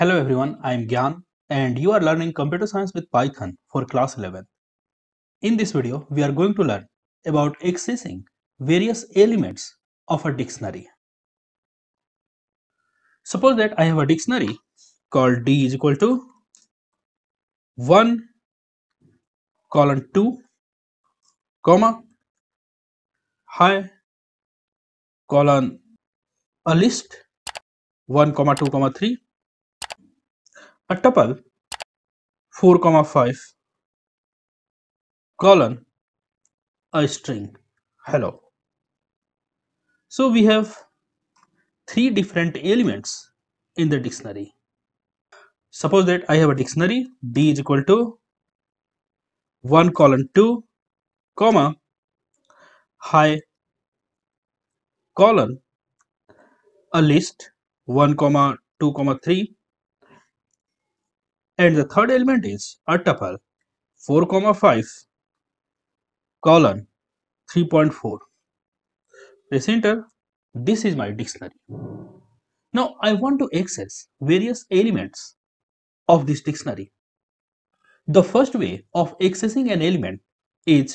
Hello everyone, I am Gyan and you are learning computer science with Python for class 11. In this video, we are going to learn about accessing various elements of a dictionary. Suppose that I have a dictionary called d is equal to 1 colon 2 comma high colon a list 1 comma 2 comma 3 a tuple 4 comma 5 colon a string hello so we have three different elements in the dictionary suppose that i have a dictionary d is equal to 1 colon 2 comma hi colon a list 1 comma 2 comma 3 and the third element is a tuple 4 comma 5 colon 3.4 press enter this is my dictionary now i want to access various elements of this dictionary the first way of accessing an element is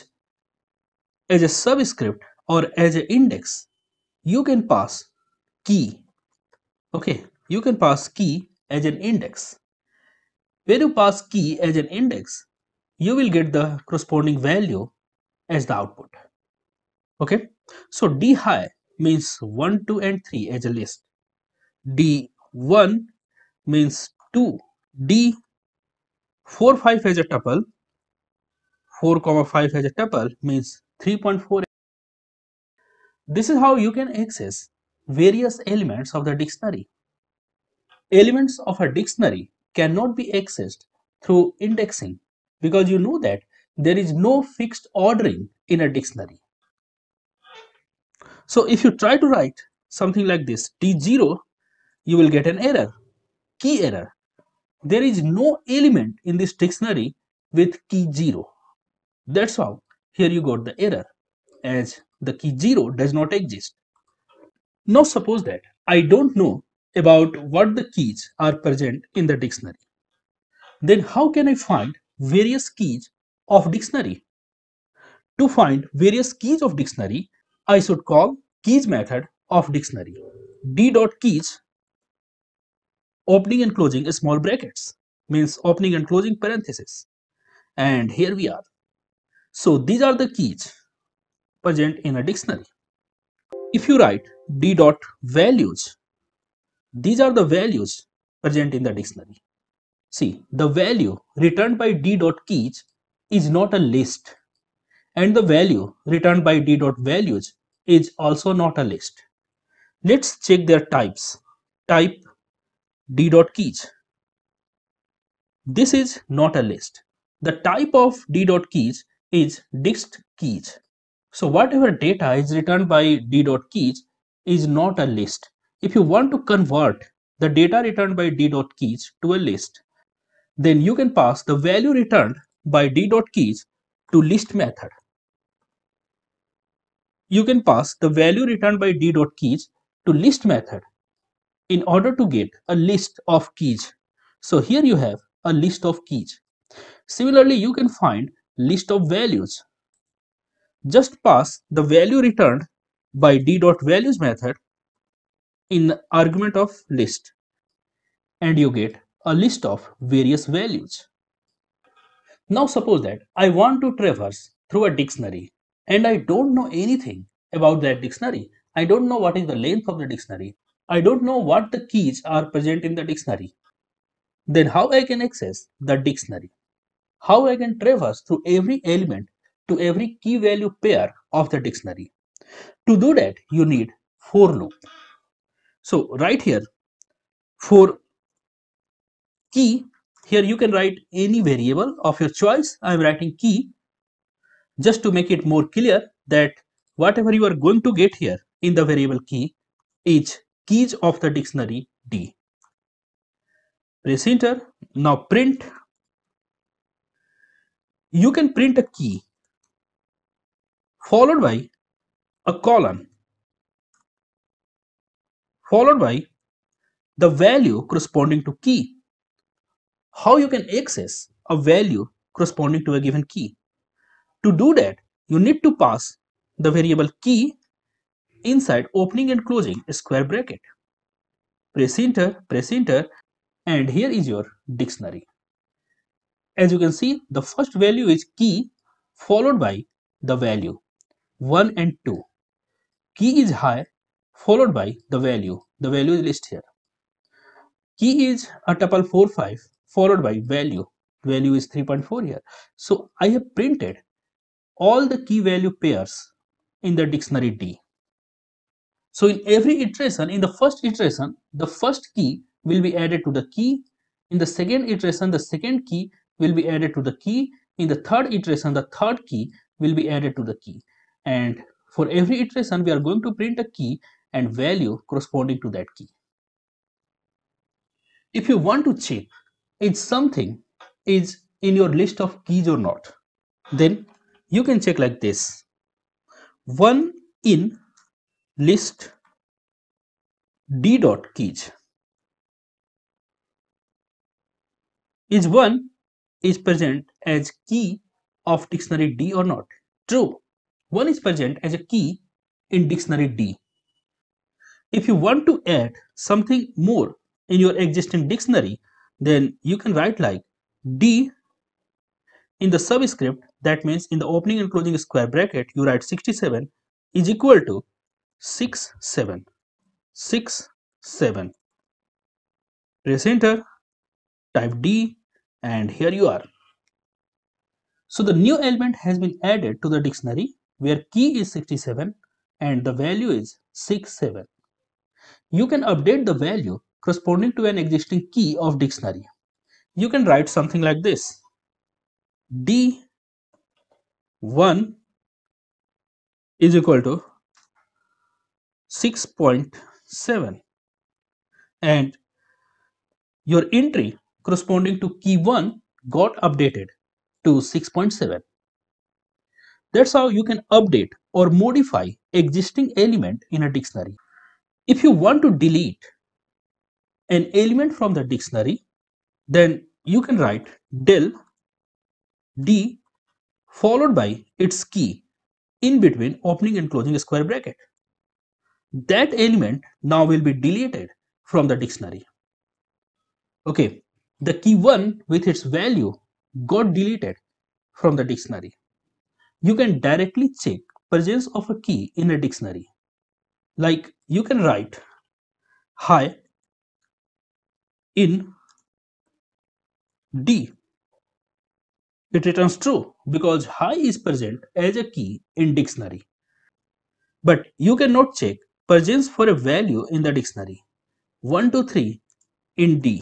as a subscript or as an index you can pass key okay you can pass key as an index when you pass key as an index, you will get the corresponding value as the output. Okay, so D high means 1, 2, and 3 as a list. D1 means 2. D 4, 5 as a tuple. 4 comma 5 as a tuple means 3.4. This is how you can access various elements of the dictionary. Elements of a dictionary cannot be accessed through indexing because you know that there is no fixed ordering in a dictionary. So if you try to write something like this T0, you will get an error, key error. There is no element in this dictionary with key 0. That's how here you got the error as the key 0 does not exist. Now suppose that I don't know about what the keys are present in the dictionary. Then how can I find various keys of dictionary? To find various keys of dictionary, I should call keys method of dictionary d dot keys opening and closing small brackets means opening and closing parenthesis, and here we are so these are the keys present in a dictionary if you write d dot values these are the values present in the dictionary. See, the value returned by d.keys is not a list and the value returned by d.values is also not a list. Let's check their types. Type d.keys. This is not a list. The type of d.keys is dict keys. So whatever data is returned by d.keys is not a list. If you want to convert the data returned by d.keys to a list, then you can pass the value returned by d.keys to list method. You can pass the value returned by d.keys to list method in order to get a list of keys. So here you have a list of keys. Similarly, you can find list of values. Just pass the value returned by d.values method in the argument of list and you get a list of various values. Now suppose that I want to traverse through a dictionary and I don't know anything about that dictionary. I don't know what is the length of the dictionary. I don't know what the keys are present in the dictionary. Then how I can access the dictionary? How I can traverse through every element to every key value pair of the dictionary? To do that, you need for loop so right here for key here you can write any variable of your choice. I am writing key just to make it more clear that whatever you are going to get here in the variable key is keys of the dictionary D. Press enter. Now print. You can print a key followed by a colon followed by the value corresponding to key. How you can access a value corresponding to a given key. To do that, you need to pass the variable key inside opening and closing square bracket. Press enter, press enter, and here is your dictionary. As you can see, the first value is key followed by the value 1 and 2. Key is high followed by the value. The value is listed here. Key is a tuple 4, 5 followed by value. Value is 3.4 here. So I have printed all the key value pairs in the dictionary D. So in every iteration, in the first iteration, the first key will be added to the key. In the second iteration, the second key will be added to the key. In the third iteration, the third key will be added to the key. And for every iteration, we are going to print a key and value corresponding to that key. If you want to check if something is in your list of keys or not, then you can check like this. One in list d dot keys is one is present as key of dictionary d or not true one is present as a key in dictionary d if you want to add something more in your existing dictionary, then you can write like D in the subscript, that means in the opening and closing square bracket, you write 67 is equal to 67 Press enter, type D and here you are. So the new element has been added to the dictionary where key is 67 and the value is 67 you can update the value corresponding to an existing key of dictionary. You can write something like this D1 is equal to 6.7 and your entry corresponding to key 1 got updated to 6.7. That's how you can update or modify existing element in a dictionary if you want to delete an element from the dictionary then you can write del d followed by its key in between opening and closing square bracket that element now will be deleted from the dictionary okay the key 1 with its value got deleted from the dictionary you can directly check presence of a key in a dictionary like you can write hi in d it returns true because hi is present as a key in dictionary but you cannot check presence for a value in the dictionary 1 2 3 in d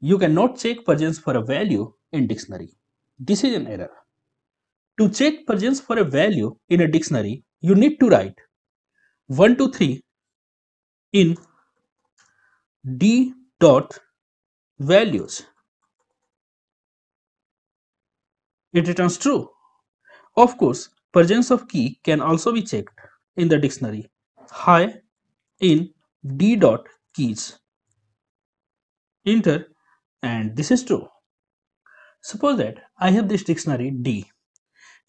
you cannot check presence for a value in dictionary this is an error to check presence for a value in a dictionary you need to write 1 2, 3 in d dot values. It returns true. Of course, presence of key can also be checked in the dictionary Hi in d dot keys. Enter and this is true. Suppose that I have this dictionary d.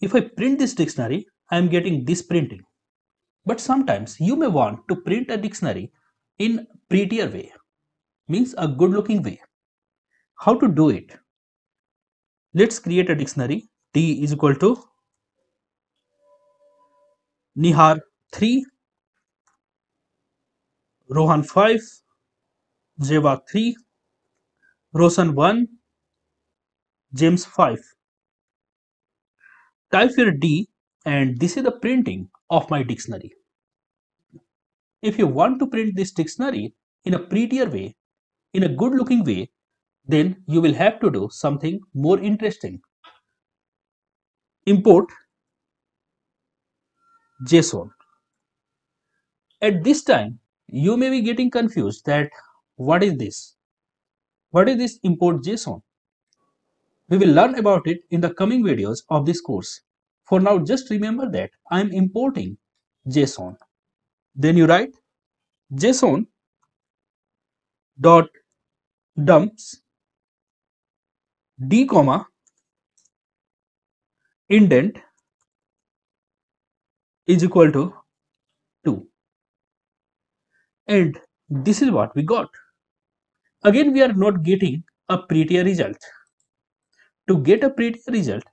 If I print this dictionary, I am getting this printing but sometimes you may want to print a dictionary in prettier way, means a good looking way. How to do it? Let's create a dictionary. T is equal to Nihar 3, Rohan 5, Jevak 3, Roshan 1, James 5. Type here D and this is the printing of my dictionary. If you want to print this dictionary in a prettier way, in a good looking way, then you will have to do something more interesting. Import JSON. At this time, you may be getting confused that what is this? What is this import JSON? We will learn about it in the coming videos of this course. For now, just remember that I am importing JSON. Then you write JSON dot dumps d comma indent is equal to 2 and this is what we got again we are not getting a prettier result to get a prettier result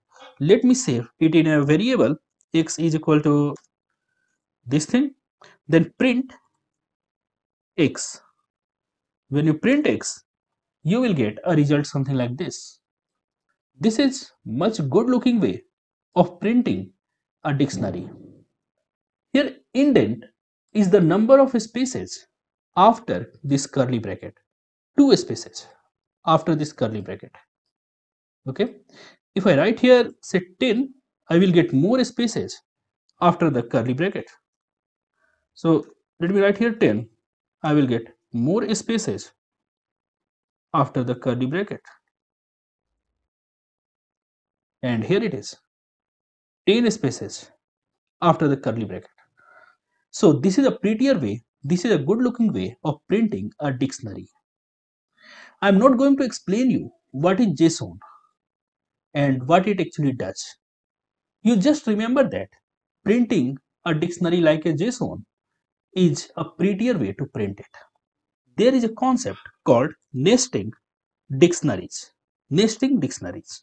let me save it in a variable x is equal to this thing then print x when you print x you will get a result something like this this is much good looking way of printing a dictionary here indent is the number of spaces after this curly bracket two spaces after this curly bracket okay if I write here set 10, I will get more spaces after the curly bracket. So let me write here 10. I will get more spaces after the curly bracket. And here it is 10 spaces after the curly bracket. So this is a prettier way, this is a good looking way of printing a dictionary. I am not going to explain you what is JSON and what it actually does. You just remember that printing a dictionary like a JSON is a prettier way to print it. There is a concept called nesting dictionaries. Nesting dictionaries.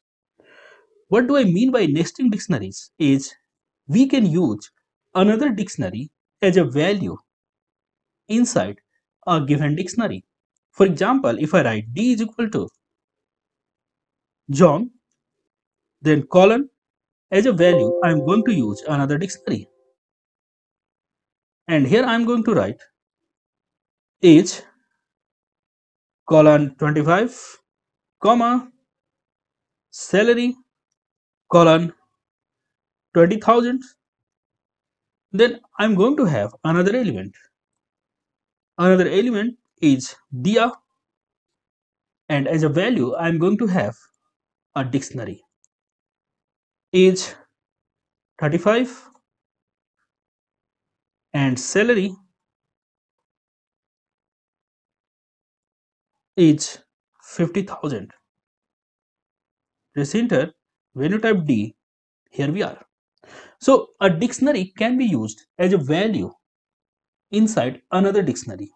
What do I mean by nesting dictionaries is we can use another dictionary as a value inside a given dictionary. For example, if I write d is equal to John then colon, as a value, I am going to use another dictionary. And here I am going to write age colon 25 comma salary colon 20,000 then I'm going to have another element another element is dia and as a value I'm going to have a dictionary is 35 and salary is 50,000. Recenter, when you type D, here we are. So a dictionary can be used as a value inside another dictionary.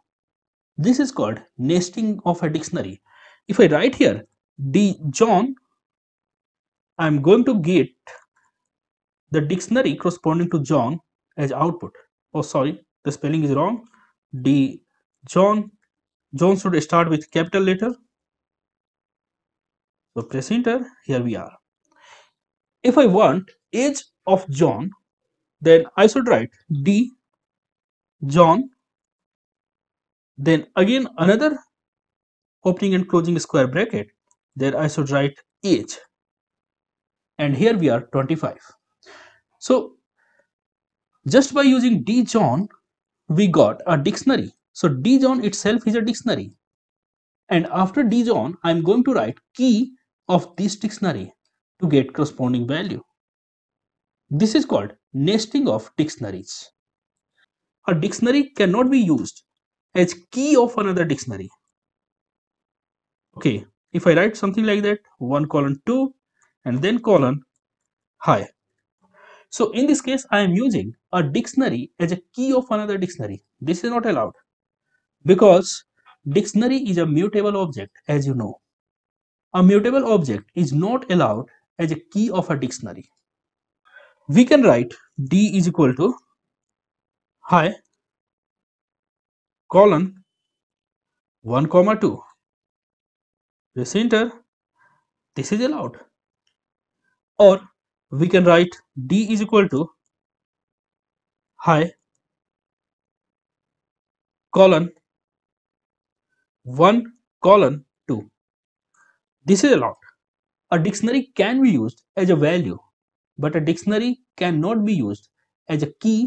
This is called nesting of a dictionary. If I write here D John I am going to get the dictionary corresponding to John as output. Oh, sorry, the spelling is wrong. D John. John should start with capital letter. So press enter. Here we are. If I want age of John, then I should write D John. Then again another opening and closing square bracket. Then I should write age and here we are 25 so just by using D John, we got a dictionary. So D John itself is a dictionary. And after D John, I'm going to write key of this dictionary to get corresponding value. This is called nesting of dictionaries. A dictionary cannot be used as key of another dictionary. Okay, if I write something like that, 1 colon 2, and then colon hi. So in this case, I am using a dictionary as a key of another dictionary. This is not allowed because dictionary is a mutable object as you know. A mutable object is not allowed as a key of a dictionary. We can write d is equal to hi colon 1 comma 2. Press enter. This is allowed or we can write d is equal to high colon 1 colon 2 this is a lot. a dictionary can be used as a value but a dictionary cannot be used as a key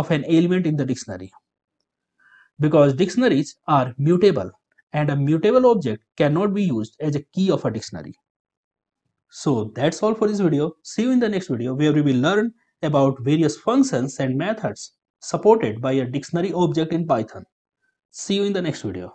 of an element in the dictionary because dictionaries are mutable and a mutable object cannot be used as a key of a dictionary so that's all for this video. See you in the next video where we will learn about various functions and methods supported by a dictionary object in Python. See you in the next video.